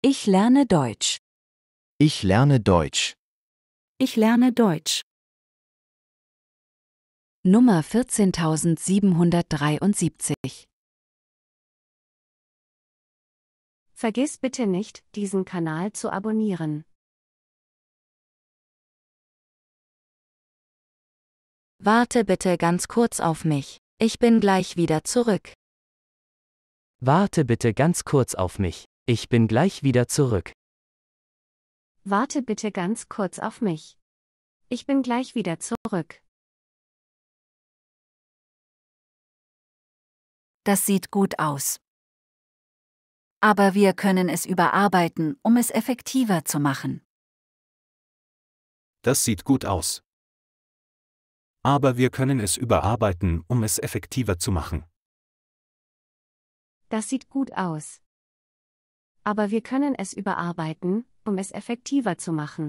Ich lerne Deutsch. Ich lerne Deutsch. Ich lerne Deutsch. Nummer 14773 Vergiss bitte nicht, diesen Kanal zu abonnieren. Warte bitte ganz kurz auf mich. Ich bin gleich wieder zurück. Warte bitte ganz kurz auf mich. Ich bin gleich wieder zurück. Warte bitte ganz kurz auf mich. Ich bin gleich wieder zurück. Das sieht gut aus. Aber wir können es überarbeiten, um es effektiver zu machen. Das sieht gut aus. Aber wir können es überarbeiten, um es effektiver zu machen. Das sieht gut aus aber wir können es überarbeiten, um es effektiver zu machen.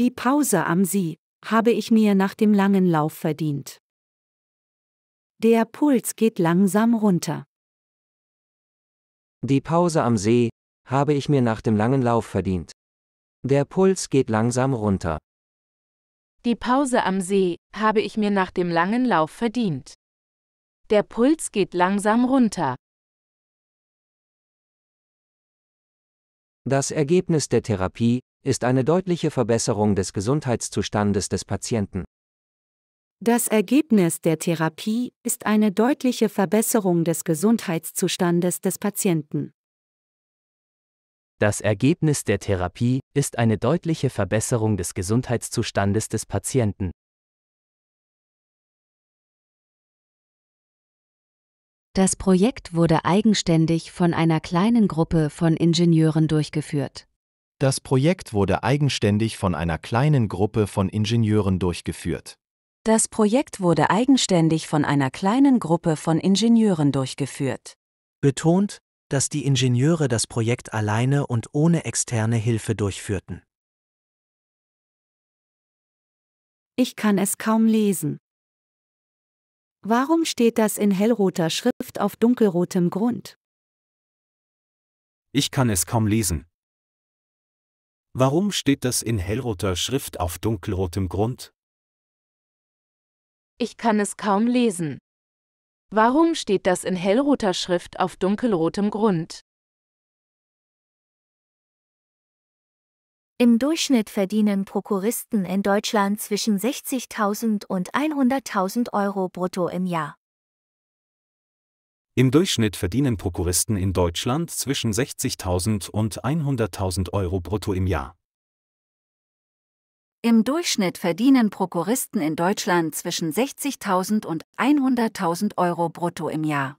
Die Pause am See habe ich mir nach dem langen Lauf verdient. Der Puls geht langsam runter. Die Pause am See habe ich mir nach dem langen Lauf verdient. Der Puls geht langsam runter. Die Pause am See habe ich mir nach dem langen Lauf verdient. Der Puls geht langsam runter. Das Ergebnis der Therapie ist eine deutliche Verbesserung des Gesundheitszustandes des Patienten. Das Ergebnis der Therapie ist eine deutliche Verbesserung des Gesundheitszustandes des Patienten. Das Ergebnis der Therapie ist eine deutliche Verbesserung des Gesundheitszustandes des Patienten. Das Projekt wurde eigenständig von einer kleinen Gruppe von Ingenieuren durchgeführt. Das Projekt wurde eigenständig von einer kleinen Gruppe von Ingenieuren durchgeführt. Das Projekt wurde eigenständig von einer kleinen Gruppe von Ingenieuren durchgeführt. Betont, dass die Ingenieure das Projekt alleine und ohne externe Hilfe durchführten. Ich kann es kaum lesen. Warum steht das in hellroter Schrift auf dunkelrotem Grund? Ich kann es kaum lesen. Warum steht das in hellroter Schrift auf dunkelrotem Grund? Ich kann es kaum lesen. Warum steht das in hellroter Schrift auf dunkelrotem Grund? Im Durchschnitt verdienen Prokuristen in Deutschland zwischen 60.000 und 100.000 Euro brutto im Jahr. Im Durchschnitt verdienen Prokuristen in Deutschland zwischen 60.000 und 100.000 Euro brutto im Jahr. Im Durchschnitt verdienen Prokuristen in Deutschland zwischen 60.000 und 100.000 Euro brutto im Jahr.